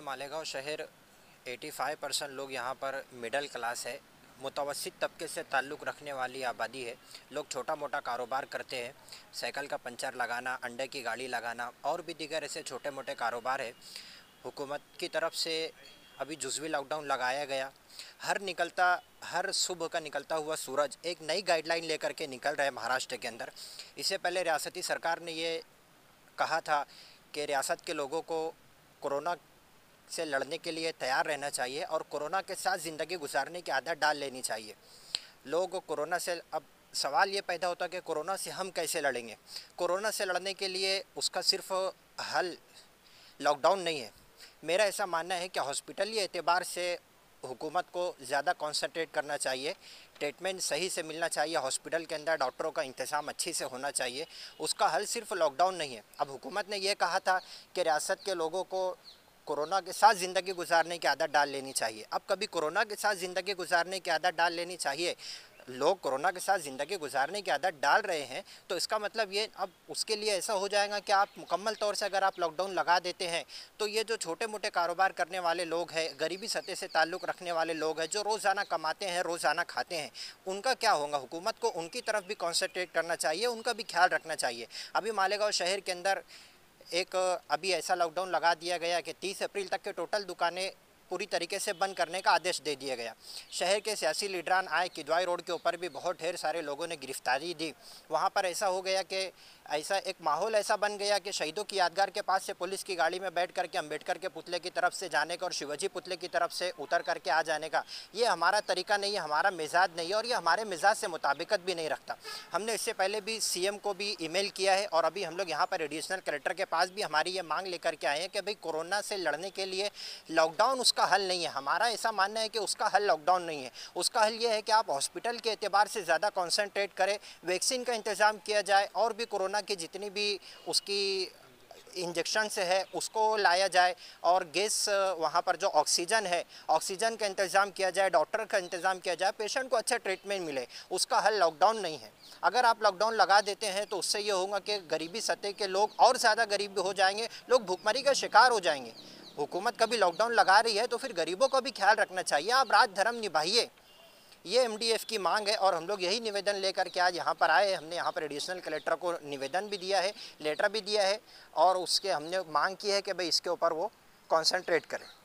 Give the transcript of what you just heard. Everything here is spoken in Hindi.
लिए मालेगांव शहर 85 परसेंट लोग यहाँ पर मिडल क्लास है मुतवसित तबके से ताल्लुक़ रखने वाली आबादी है लोग छोटा मोटा कारोबार करते हैं साइकिल का पंचर लगाना अंडे की गाड़ी लगाना और भी दीगर ऐसे छोटे मोटे कारोबार है हुकूमत की तरफ से अभी जुजवी लॉकडाउन लगाया गया हर निकलता हर सुबह का निकलता हुआ सूरज एक नई गाइडलाइन लेकर के निकल रहा है महाराष्ट्र के अंदर इससे पहले रियासती सरकार ने ये कहा था कि रियासत के लोगों को कोरोना से लड़ने के लिए तैयार रहना चाहिए और कोरोना के साथ ज़िंदगी गुजारने की आदत डाल लेनी चाहिए लोग कोरोना से अब सवाल ये पैदा होता है कि कोरोना से हम कैसे लड़ेंगे कोरोना से लड़ने के लिए उसका सिर्फ हल लॉकडाउन नहीं है मेरा ऐसा मानना है कि हॉस्पिटली एतबार से हुकूमत को ज़्यादा कॉन्सनट्रेट करना चाहिए ट्रीटमेंट सही से मिलना चाहिए हॉस्पिटल के अंदर डॉक्टरों का इंतज़ाम अच्छे से होना चाहिए उसका हल सिर्फ लॉकडाउन नहीं है अब हुकूमत ने यह कहा था कि रियासत के लोगों को कोरोना के साथ ज़िंदगी गुजारने की आदत डाल लेनी चाहिए अब कभी कोरोना के साथ ज़िंदगी गुजारने की आदत डाल लेनी चाहिए लोग कोरोना के साथ ज़िंदगी गुजारने की आदत डाल रहे हैं तो इसका मतलब ये अब उसके लिए ऐसा हो जाएगा कि आप मुकम्मल तौर से अगर आप लॉकडाउन लगा देते हैं तो ये जो छोटे मोटे कारोबार करने वाले लोग हैं गरीबी सतह से ताल्लुक़ रखने वाले लोग हैं जो रोज़ाना कमाते हैं रोज़ाना खाते हैं उनका क्या होगा हुकूमत को उनकी तरफ भी कॉन्सेंट्रेट करना चाहिए उनका भी ख्याल रखना चाहिए अभी मालेगाँव शहर के अंदर एक अभी ऐसा लॉकडाउन लगा दिया गया कि 30 अप्रैल तक के टोटल दुकानें पूरी तरीके से बंद करने का आदेश दे दिया गया शहर के सियासी लीडरान आए किदवाई रोड के ऊपर भी बहुत ढेर सारे लोगों ने गिरफ्तारी दी वहाँ पर ऐसा हो गया कि ऐसा एक माहौल ऐसा बन गया कि शहीदों की यादगार के पास से पुलिस की गाड़ी में बैठ करके अम्बेडकर के पुतले की तरफ से जाने का और शिवाजी पुतले की तरफ से उतर करके आ जाने का ये हमारा तरीका नहीं है हमारा मिजाज नहीं है और ये हमारे मिजाज से मुताबिकत भी नहीं रखता हमने इससे पहले भी सीएम को भी ईमेल किया है और अभी हम लोग यहाँ पर एडिशनल कलेक्टर के पास भी हमारी ये मांग लेकर के आए हैं कि भाई कोरोना से लड़ने के लिए लॉकडाउन उसका उसका हल नहीं है हमारा ऐसा मानना है कि उसका हल लॉकडाउन नहीं है उसका हल ये है कि आप हॉस्पिटल के अतबार से ज़्यादा कॉन्सेंट्रेट करें वैक्सीन का इंतज़ाम किया जाए और भी कोरोना की जितनी भी उसकी इंजेक्शन से है उसको लाया जाए और गैस वहाँ पर जो ऑक्सीजन है ऑक्सीजन का इंतज़ाम किया जाए डॉक्टर का इंतज़ाम किया जाए पेशेंट को अच्छा ट्रीटमेंट मिले उसका हल लॉकडाउन नहीं है अगर आप लॉकडाउन लगा देते हैं तो उससे ये होगा कि गरीबी सतह के लोग और ज़्यादा गरीब हो जाएंगे लोग भुखमरी का शिकार हो जाएंगे हुकूमत कभी लॉकडाउन लगा रही है तो फिर गरीबों का भी ख्याल रखना चाहिए आप राज धर्म निभाइए ये एम की मांग है और हम लोग यही निवेदन लेकर के आज यहाँ पर आए हमने यहाँ पर एडिशनल कलेक्टर को निवेदन भी दिया है लेटर भी दिया है और उसके हमने मांग की है कि भाई इसके ऊपर वो कॉन्सेंट्रेट करें